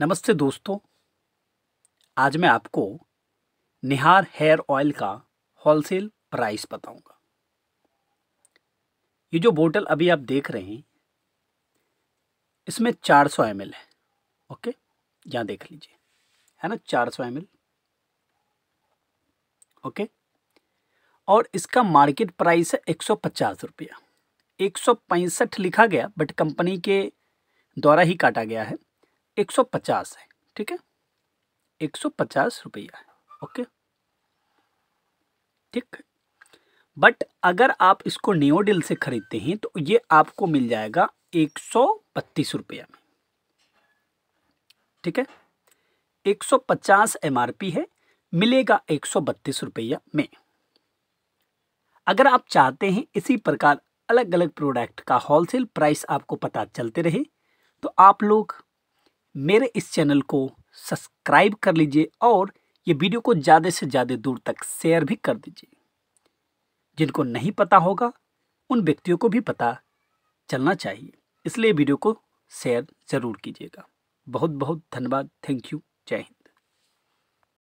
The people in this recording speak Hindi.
नमस्ते दोस्तों आज मैं आपको निहार हेयर ऑयल का होलसेल प्राइस बताऊंगा ये जो बोतल अभी आप देख रहे हैं इसमें 400 सौ है ओके यहाँ देख लीजिए है ना 400 सौ ओके और इसका मार्केट प्राइस है एक सौ पचास रुपया एक सौ पैंसठ लिखा गया बट कंपनी के द्वारा ही काटा गया है एक सौ पचास है ठीक है एक सौ पचास रुपया है ओके ठीक बट अगर आप इसको नियोडिल से खरीदते हैं तो ये आपको मिल जाएगा एक सौ बत्तीस रुपया में ठीक है एक सौ पचास एम आर पी है मिलेगा एक सौ बत्तीस रुपया में अगर आप चाहते हैं इसी प्रकार अलग अलग प्रोडक्ट का होलसेल प्राइस आपको पता चलते रहे तो आप लोग मेरे इस चैनल को सब्सक्राइब कर लीजिए और ये वीडियो को ज़्यादा से ज़्यादा दूर तक शेयर भी कर दीजिए जिनको नहीं पता होगा उन व्यक्तियों को भी पता चलना चाहिए इसलिए वीडियो को शेयर ज़रूर कीजिएगा बहुत बहुत धन्यवाद थैंक यू जय हिंद